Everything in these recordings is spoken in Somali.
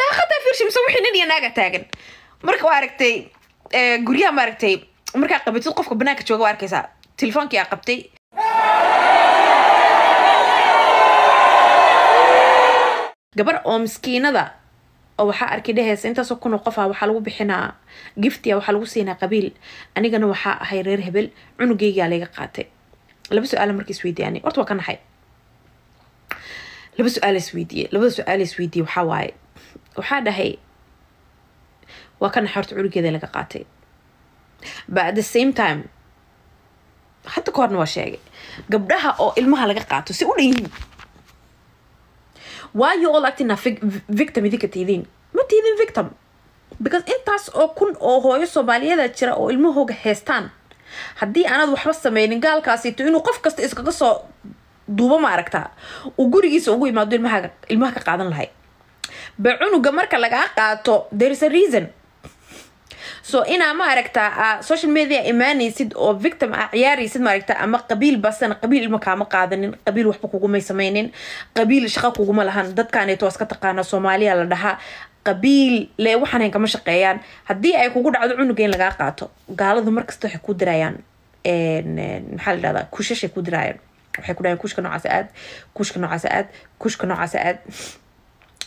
daaqadaa fiirshimso wixii nin iyo naaga taagan marka waa aragtay eh, guryaha ma aragtay markaa qabatid qofka banaanka jooga waa arkaysaa telefoonki aa qabtay gabar oo miskiinada oo waxaa arkay dhehaysa intaasoo kunoo oo qof ah waxaa lagu bixinaa gifti waxaa lagu siinaa qabiil anigana waxaa ahay reer hebel cunugaygaa layga qaatay laba su-aala marka isweydiiyaanay horta waa ka naxay laba su-aala isweydiiyey labada su-aala isweydiiyey waxaa waaye waxaa dhahay waa kana xorta culigeeda laga qaatay but at the same time hadda ka horna waa sheegay gabdhaha oo ilmaha laga qaato si u dhan yihiin waayo oo lagtina victim idinka tiidiin ma tiidin victim because intaas oo kun oo hooyo soomaaliyeeda jira oo ilmahooga heestaan haddii aanad waxba sameynin gaalkaasito inuu qof kasta iskaga soo duubo ma aragtaa uu gurigiisa ugu imaado ilmaha ka qaadan lahay ba cunuga marka lagaa qaato thereason so inaa ma aragtaa ah, social media imaanaysid oo victim a ah, ciyaaraysid maaragtaa ama qabiil basan qabiil ilma kaama qaadanin qabiil waxba kugumay samaynin qabiil shaqa kuguma lahan dadkaneeto waa iska taqaana soomaaliya la dhahaa qabiil le waxaanhayn kama shaqeeyaan haddii ay kugu dhacdo cunuga in lagaa qaato gaaladu markasta waxay ku dirayaan maxaa la dhahdaa kushashay ku dirayaan waxay ku dhahaan kushka noocaasa aad kushka noocaasa aad kushka noocaasa aad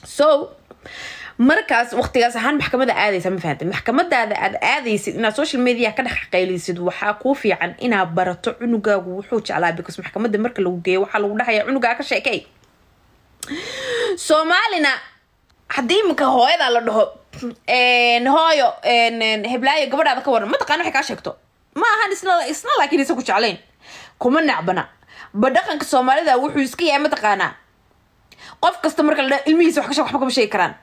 so markaas waqtigaas ahaan maxkamada aadaysa ma fahantin maxkamadaada aad aadaysid inaad social media ka dhex qaylisid waxaa kuu fiican inaad barato cunugaagu wuxuu jeclaa because maxkamada marka lagu geeyo waxaa lagu dhahaya cunugaa ka sheekay soomaalina haddii imika hooyadaa la dhaho hooyo heblaayo gabadhaada ka waran mataqaan waxay kaa sheegto ma ahan isna isna laakiin isa ku jeclayn kuma nacbana ba dhaqanka soomaalida wuxuu iska yahay mataqaanaa qof kasto marka la ilmihiisa wax waba kama sheegi karaan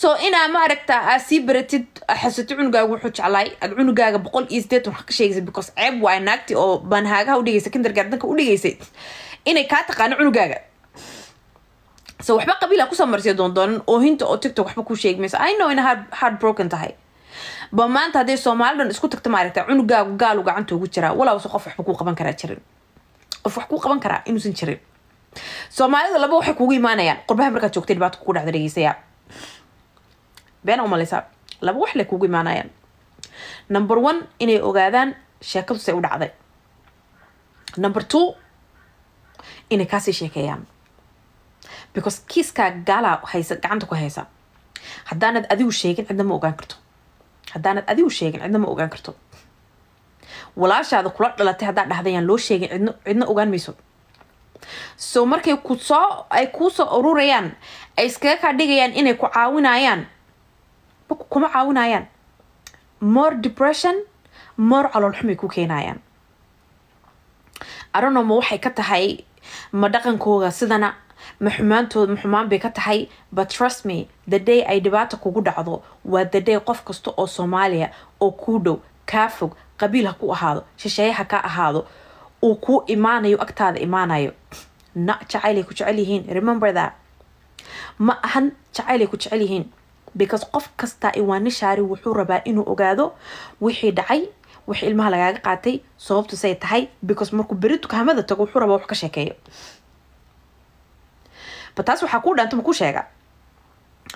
so inaa maaragta aa sii baratid xasati cunugaaga wuxuu jeclaay aad cunugaaga boqol iyo sideetan wax ka sheegaysa because ceeb waay naagti oo baanhaagaha udhigaysa kindergardanka udhigaysay inay kaa taqaano cunugaaga so waxba qabiila kusoo marsiya doondoonan oohinta oo tiktok waxba ku sheegi i know ina hard, hard broken tahay ba maanta hadday soomaalidhan isku tagta maaragta cunugaagu gaalu gacanta ugu jiraa walaa wase qof waxba kuu qaban karaa jirin qof wax kuu qaban karaa inuusan jirin soomaalida laba waxay kuugu imaanayaan qurbaha markaad joogtay dhibaato kugu dhacda dhegeysayaa been umaleysaa laba wax le kuugu imaanayaan number one inay ogaadaan sheekadu say u dhacday number two inay kaasii sheekeeyaan because kiiskaa gaalaa haysa gacanta ku haysa haddaanad adigu sheegin cidna ma ogaan karto haddaanad adigu sheegin cidna ma ogaan karto walaashaada kula dhalatay haddaa dhahdayan loo sheegin cidna cidna ogaan mayso soo markay kusoo ay kuusoo ururayaan ay iskaga kaa dhigayaan inay ku caawinayaan kuma caawinayaan more depression more caloolxumay ku keenayaan ma waxay ka tahay ma dhaqankooda sidana ma maxumaan bay ka tahay but trust me the day ay dhibaata kugu dhacdo waa the day qof kasta oo soomaaliya oo kuu dhow kaa fog qabiil ha ku ahaado shisheeye ha ka ahaado uu kuu imaanayo agtaada imaanayo na jacaylay ku jecel yihiin remember that ma ahan jacaylay ku jecel yihiin because qof kastaa iwaani shaari wuxuu rabaa inuu ogaado wixii dhacay wixii ilmaha lagaaga qaatay sababtu say tahay because markuu beri dukaamada tago wuxuu rabaa wax ka sheekeeyo taas waxaa kuu dhaanta makuu sheega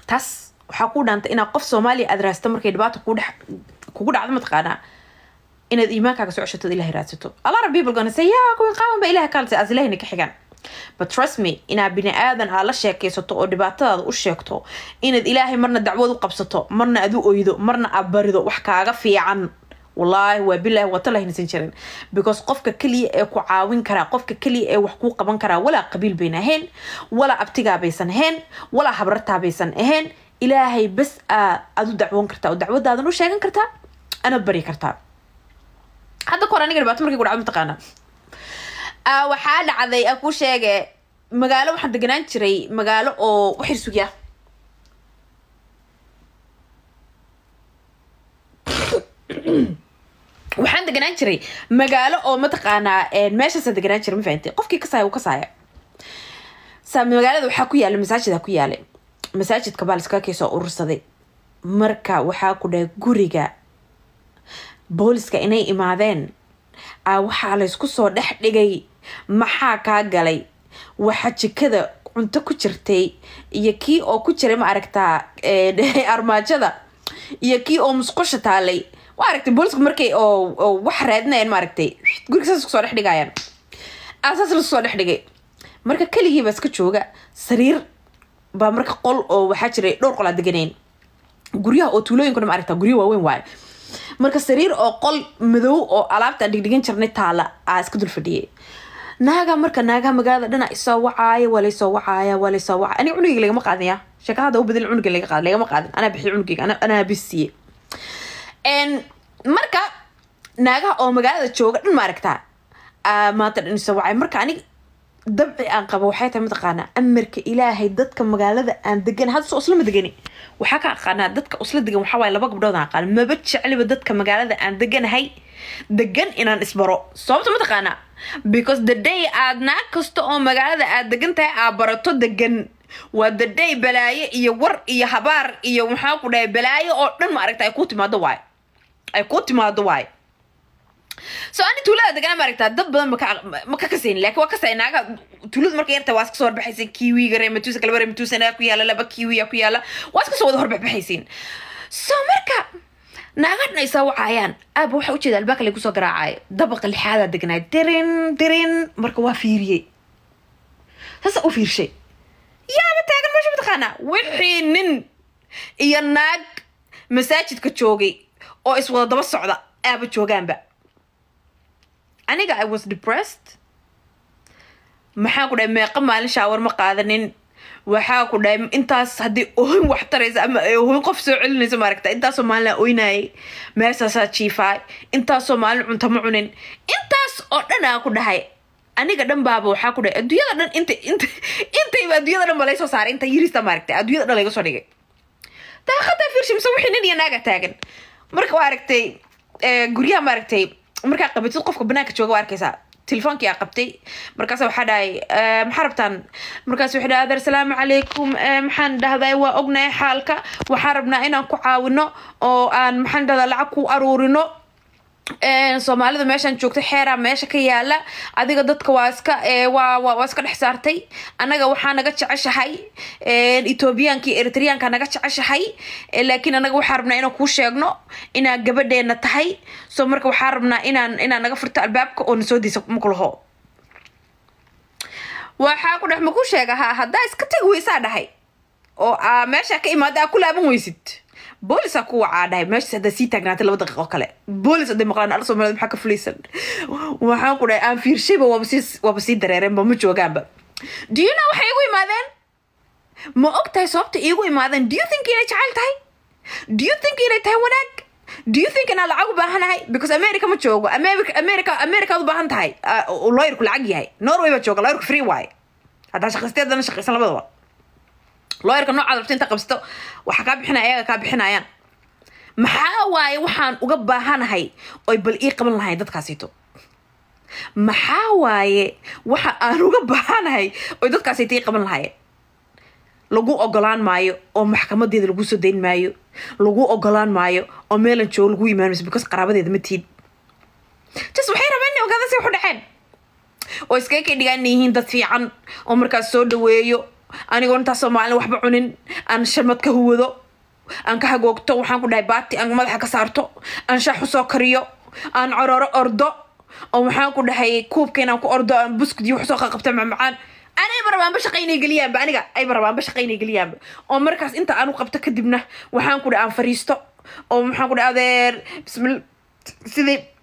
taas waxaa kuu dhaanta inaa qof soomaaliya aad raasta markay dhibaata kugu dhacdo mataqaanaa inaad iimaankaaga socoshato ad ilahay raadsato a of people gonna say yaa kuwin qaawan ba ilaha kaalse as ilahayna ka xigan but trust me inaad bini aadan aad la sheekaysato oo dhibaatadaada u sheegto inaad ilaahay marna dacwad u qabsato marna aad u oydo marna aad barido wax kaaga fiican wallaahi waa bilaahi waa talah inaysan jirin because qofka keliya ee ku caawin karaa qofka keliya ee wax kuu qaban karaa walaa qabiil bayna ahayn walaa abtigaa ahayn walaa habrartaa ahayn ilaahay bas aad aad u dacwoon kartaa oo dacwadaadan u sheegan kartaa ana bari kartaa hadda ka hor aniga dhibaato markay ah, ah, ku dhacdo mataqaana waxaa dhacday a kuu sheege magaalo waxaan deganaan jiray magaalo oo u xirsugiya waxaan deganaan jiray magaalo oo mataqaanaa meeshaasaan deganaan jiray ma fahamtay qofkii kasaaya uu kasaaya sa magaalada waxaa ku yaalay masaajid aa ku yaalay masaajidka baa liska keesoo urursaday marka waxaa ku dhahay guriga booliska inay imaadeen a ah, waxaa laysku soo dhex dhigay maxaa kaa galay waxaa jikada cunto ku jirtay iyo kii oo ku jiray ma aragtaa eh, armaajada iyo kii oo musqusha taalay wa aragtay boolisku markay oo wax raadinayeen ma aragtay guriga saas kusoo dhex dhigayaan ah, saas lasusoo dhex dhigay marka keligii baa iska jooga sariir baa marka qol oo waxaa jiray dhowr qolaa aa deganayn guryaha oo tuulooyinkuna ma aragtaa guryo waaweyn waayo marka sariir oo qol madow oo alaabtaan dhigdhigan jirnay taala aa iska dul fadhiyay naaga marka naagaha magaalada dhinac isoo wacaaya waa laysoo wacaaya waa laysoo wacaya aniga cunugeyga lagama qaadin ya sheeka hadda u badal cunuga laga qaad lagama qaadin anaa bixiy cunugeyga anaa bisiye marka naagaha oo magaalada jooga dhan ma aragtaa maanta dhan isoo wacaya marka aniga dabci aan qabo waxay tahay mataqaanaa amarka ilaahay dadka magaalada aan degan hadda isla ma degani waxaa ka aqaanaa dadka isla degan waxaa waaye laba gabdhood aan aqaan maba jecliba dadka magaalada aan deganahay degan inaan isbaro sababta mataqaanaa because the day aad naag kasta oo magaalada aad degan tahay aad barato degan waa the day balaayo iyo war iyo habaar iyo maxaa ku dhahay balaayo oo dhan ma aragta ay ku timaado waaye ay ku timaado waaye so ani tuulada degaan ma aragtaa dad badan maka ka kasayn lakin waa kasa naaga tuulada marka yarta waa iska soo horbaxaysan kiwiga reematuusa galaba reematuusana ku yaala laba kiwiya ku yaala waa iska soo wada horbaxbaxaysin so marka naagaan ay saa wacaayaan aaba waxaa ujeeda albaabka lagu soo garaacaayo dabaqa lixaada degnaa dirin dirin marka waa fiiriyey saasa u fiirshay yaaba taagan meesha mataqaanaa wixii nin iyo naag masaajidka joogay oo iswada daba socda aaba joogaanba aniga i was depressed maxaa ku dhahay meeqa maalin shaawar ma qaadanin waxaa ku dhahay intaas haddii ooyn wax taraysa ama ooyn qof soo celinaysa maaragta intaasoo maalin aan ooynayay meesaasaa jiifaay intaasoo maalin cunta ma cunin intaas oo dhan aa ku dhahay aniga dhan baaba waxaa ku dhahay adduunyada dhan inta inta dhan ba laysoo saaray inta yirista maaragta adduunyada dhan laga soo dhigay daaqadaa fiirshi mise wixii nin iyo naaga taagan marka aragtay eh, guryaha maaragtay markaa qabatid qofka banaanka jooga waa arkeysaa telefoonki aa qabtay markaas waxaa dhahay maxaa rabtaan markaas waxay dhaha adeer asalaamu calaykum maxaan dhahday waa ognahay xaalka waxaan rabnaa inaan ku caawino oo aan maxaan dhahdaa lacag ku aruurino soomaalida meeshan joogta xeeraa meesha ka yaala adiga dadka waa iska waa iska dhex saartay annaga waxaa naga jeceshahay ethoobiyaanka iyo eritreyaanka naga jeceshahay laakiin annaga waxaa rabnaa inaan kuu sheegno inaa gabadheena tahay soo marka waxaa rabnaa inaan inaa naga furto albaabka oo nasoodiisa maklaho waxaa ku dhex maku sheegahaa haddaa iska teg weysaa dhahay oo aa meeshaa ka imaada aa ku laaban weysid ku wacaa dhahay meeshaas haddaa sii taagnaatay laba daqiiqo kale boolis hadday maqlaan ar soomaaliyed maxaa ka fulaysan waxaan ku dhahay aan fiirshayba waaba sii dareereenba ma joogaanba diyuna waxay igu imaadeen ma og tahay sababta iigu imaadeen do you think inay jecel tahay do you think inay tahay wanaag do you think inaa lacag u baahanahay because america ma joogo america america americaad u baahan tahay looyarku lacag yahay norway baa jooga looyarku free waaye haddaa shaqaysteedana shaqaysan labadaba looyarka noocaad rabta inta qabsato waxaa kaa bixinaya ayaga kaa bixinayaan maxaa waaye waxaan uga baahanahay oy bal ii qaban lahayn dadkaasito maxaa waaye waxa aan uga baahanahay oy dadkaasito ii qaban lahayen lagu ogolaan maayo oo maxkamadeeda lagu soo dayn maayo lagu ogolaan maayo oo meelan joogo lagu imaan mayso because qaraabadeeda ma tiid jus waxay rabaan inay ogaadaan si waxu dhaceen oo iskaga kay dhigaan inay yihiin dad fiican oo markaas soo dhaweeyo anigoo intaas soomaalin waxba cunin aan shamad ka huwado aan ka hagoogto waxaan ku dhahay baati aan madaxa ka saarto aan shaaxu soo kariyo aan cororo ordo oo waxaan ku dhahay kuubka inaan ku ordo aan buskud iyo wax soo qaqabta macmacaan anayba rabaanba shaqaynay geliyaanba aniga ayba rabaanba shaqaynay geliyaanba oo markaas inta aan u qabto kadibna waxaan ku dhahay aan fariisto oo maxaan ku dhahay adeer bismil sidii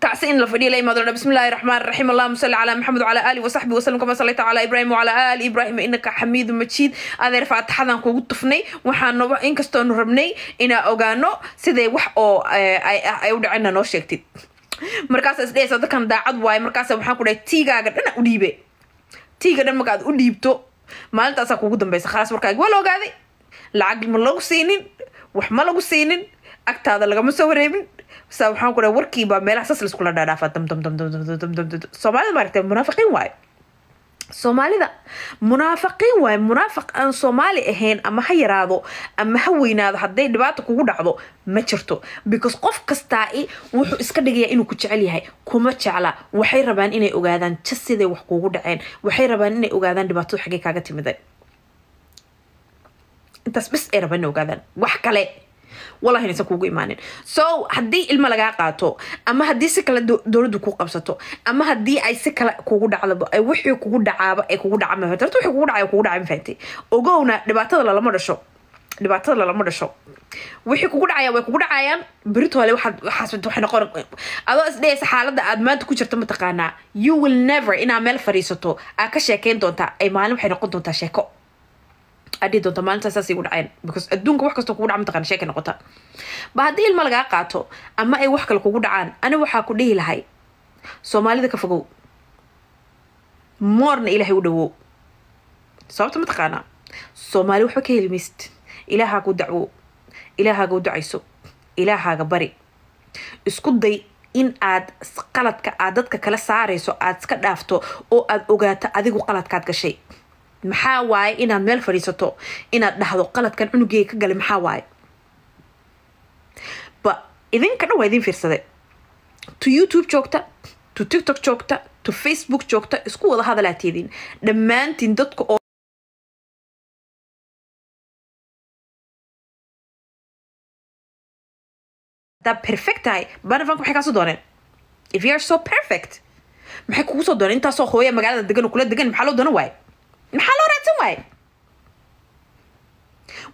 taasi in la fadhiyo la imaado bsmi illahi raxmaan raxiim allahuma salli calaa maxamed wcalaa aali wasaxbi wasallam kama sallayta calaa ibraahim wcalaa aali ibrahim inaka xamiidu majiid adeer faataxadan kugu tufnay waxaanaba inkastoonu rabnay inaa ogaano siday wax oo ay u dhacena noo sheegtid markaasa isdhehaysa dadkan daacad waaye markaasa waxaan ku dhahay tiigaaga dhana u dhiibe tiiga dhan marka u dhiibto maalintaasaa kuugu dambaysa khalaas warkaagi waa la ogaaday lacag ma lagu siinin wax ma lagu siinin agtaada lagama soo wareebin sa waxaan ku dhaha warkiiba meelaha saas laiskula dhaadhaafa soomaalida maaragtay munaafiqiin waayo soomaalida munaafiqiin waayo munaafiq aan soomaali ahayn ama ha yaraado ama ha weynaado hadday dhibaata kugu dhacdo ma jirto because qof kastaa wuxuu iska dhigayaa inuu ku jecel yahay kuma jecla waxay rabaan inay ogaadaan ja siday wax kugu dhaceen waxay rabaan inay ogaadaan dhibaatadu xaggay kaaga timiday intaas bis ay rabaan inay ogaadaan wax kale walahi inaysan kuugu imaanin so haddii ilmo lagaa qaato ama haddii si kale dowladdu ku qabsato ama haddii ay si kale kuugu dhacdaba wixii kugu dhacaaba ee kugu dhaca ma horta wixii kugu dhacaya kugu dhaca ma fahamtay ogowna dhibaatada lalama dhasho dhibaatada lalama dhasho wixii kugu dhacaya way kugu dhacayaan beritoole waxay noqon adoo isdhehaysa xaaladda aad maanta ku jirta mataqaanaa you will never inaa meel fadhiisato aa ka sheekayn doontaa ay maalin waxay noqon doontaa sheeko adhihi doonta maalintaa saasay igu dhacayn because adduunka wax kastoo kugu dhaca mataqan sheeka noqota ba haddii ilma lagaa qaato ama ay wax kale kugu dhacaan ani waxaa ku dhihi lahay soomaalida ka fogow moorna ilaahay u dhawow sababta mataqaanaa soomaali waxba ka helmaysid ilaahaagu dacwo ilaahaaga u ducayso ilaahaaga bari isku day in aad qaladka aad dadka kala saarayso aad iska dhaafto oo aad ogaato adigu qaladkaad gashay maxaa waaye inaad meel fadhiisato inaad dhahdo qaladkan cunugeey ka galay maxaa waaye ba idinka dhan waa idin fiirsade to youtube joogta to tiktok joogta to facebook joogta isku wada hadalaa dhammaantiin dadka oo perfect tahay banafank maxay kaasoo dooneen if you are so perfect maxay kugu soo dooneen intaasoo hooya magaalada degan oo kula degan maxaa loo doona waaye maxaa loo raadsan waaye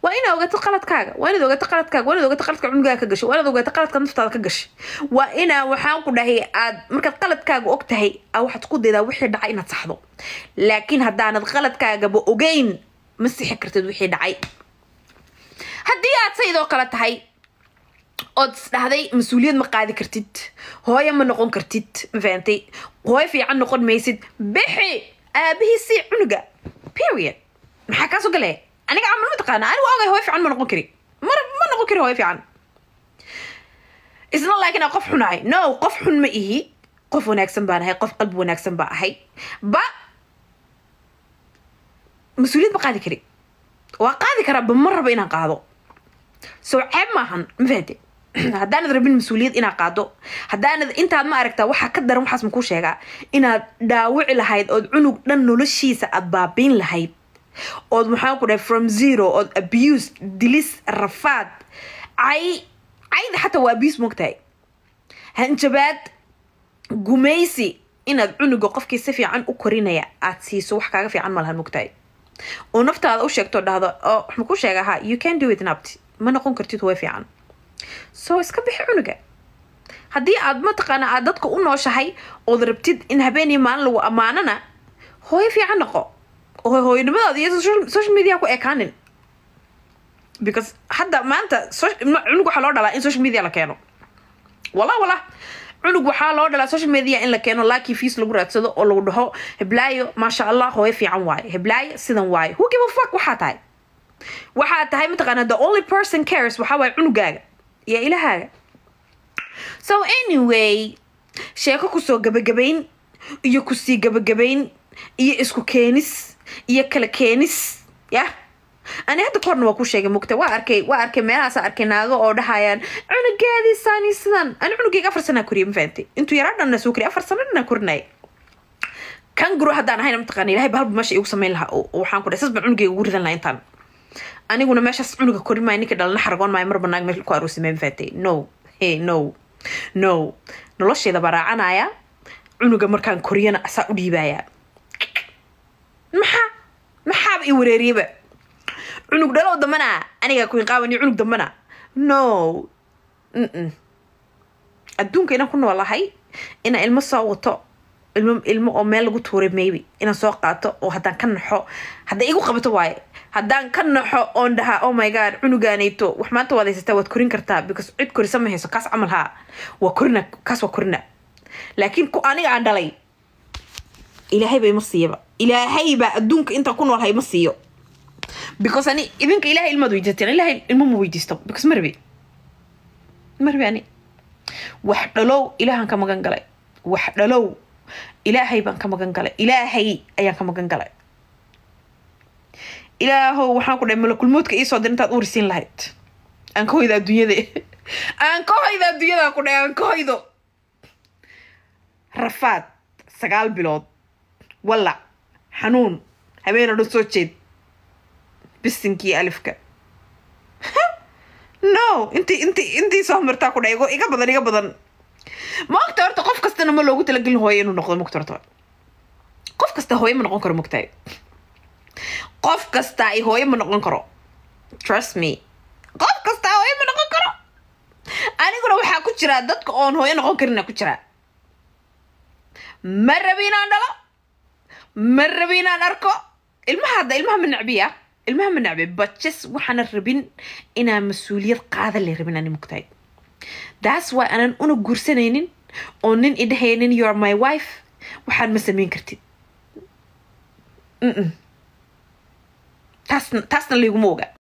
waa inaad ogato qaladkaaga waa inaad ogato qaladkaaga waa inaad ogato qaladka cunugaaga ka gashay waa inaad ogato qaladka naftaada ka gashay waa inaa waxaan ku dhahay aad markaad qaladkaaga og tahay a waxaad ku daydaa wixii dhacay inaad saxdo laakiin haddaanad qaladkaagaba ogeyn ma sixi kartid wixii dhacay haddii aad saydoo kale tahay ood isdhahday mas-uuliyad ma qaadi kartid hooyo ma noqon kartid ma fahantay hooyo fiican noqon maysid bixi aabihiisii cunuga period maxaa kaa soo galaya aniga camal ma taqaana anigu ogay hooyo fiican ma noqon kari ma ma noqon kari hooyo fiican isna like a qof xun ahay no qof xun ma ihi qof wanaagsan baan ahay qof qalbi wanaagsan baa ahay ba mas-uuliyad ma qaadi kari waa qaadi karaa ba ma rabo inaan qaado soo ceeb maahan ma fahante hadaanad rabin mas-uuliyad inaad qaado hadaanad intaad ma aragta waxaa ka daran waxaas makuu sheegaa inaad dhaawici lahayd ood cunug dhan noloshiisa aad baabiin lahayd ood maxaan ku dhahay from zero ood abuse dilis rafaad cay cayda xataa waa abuse mogtahay hanjabaad gumaysi inaad cunuga qofkii si fiican u korinaya aad siiso wax kaaga fiican malaha mogtahay oo naftaada u sheegto dhahdo oo waxmakuu sheegaa ha you can do it nabt ma noqon kartid way fiican soo iska bixi cunuga haddii aad mataqaana aad dadka u nooshahay ood rabtid in habeenii maalin lagu ammaanana hooyo fiican noqo oo hooyonimadaada iyo social media ku ekaanin because hadda maanta cunug waxaa loo dhalaa in social media la keeno wala wala cunug waxaa loo dhalaa social media in la keeno laakii fiis lagu raadsado oo lagu dhaho heblaayo maasha allah hooyo fiican waaye heblaayo sidan waaye who give a fuck waxaa tahay waxaa tahay mataqaana the only person cares waxaa waaye cunugaaga iyo ilahaaga so anyway sheeko kusoo gabagabayn iyo kusii gabagabayn iyo isku keenis iyo kala keenis yah ani hadda korna waa ku sheegay mugta waa arkay waa arkay meelahaasa arkay naago oo dhahayaan cunugeedii saani sidan ani cunugeyga afar sanaa koriyay ma fahamtay intuu yaraa dhanna soo koriya afar sano dhanaa korinaya kan guro haddaan ahayna mataqaana ilahay bahalbu meesha igu samayn lahaa waxaan ku dhahay sas baan cunugeyga ugu ridan lahaa intaan aniguna meeshaas cunuga kori maay ninka dhalana xargoon maayo mar banaag meesha ku aroosimeyn faatay no he no no nolosheeda baa raacanaya cunuga markaan koriyana asaa u dhiibaaya maxaa maxaaba i wareeriyaba cunug dhalo dambana anigaa kuinqaabaniyo cunug dambana no adduunka inaan ku noolahay inaan ilmo soo wato ilmo ilmo oo meel lagu tuuray maybe inaan soo qaato oo haddaan ka naxo hadday igu qabato waaye haddaan ka naxo oon dhahaa oh my god cunugaanayto wax maanta waad haysataa waad korin kartaa because cid korisa ma hayso kaas camal haa waa korina kaas waa korina laakiin ku aniga aan dhalay ilaahaybaa ima siiyaba ilaahaybaa adduunka intaan ku noolhay ima siiyo because ani idinka ilahay ilmaad weydiisateen ilahay ilmo ma weydiisto because marbe marbe ani wax dhalow ilaahaan ka magan galay wax dhalow ilaahay baan ka magan galay ilaahay ayaan ka magan galay ilaahow waxaan ku dhahay malakulmoodka iisoo dir intaad uurisiin lahayd aan ka hoyda adduunyada aan ka hoyda adduunyada ku dhahay aan ka hoydo rafaad sagaal bilood walac xanuun habeen o dhan soo jeed bisinkii alifka no inti inti intii soo martaa ku dhahay iga badan iga badan maogta horta qof kastana ma loogu talagelin hooye inuu noqdo mogta horta qof kasta hooye ma noqon karo mogtaay qof kasta ay hooyo ma noqon karo trust me qof kasta hooyo ma noqon karo aniguna waxaa ku jiraa dadka oon hooyo noqon karina ku jiraa ma rabi inaan dhalo ma rabi inaan arko ilmaha hadda ilmaha ma necbiya ah. ilmaha ma necbi bajes waxaana rabin inaan mas-uuliyad qaadan leh rabin ani mugtahay that's why aanan una guursanaynin oo nin idhahaynin nin youare my wife waxaan ma samayn kartid taasna taasna layguma oga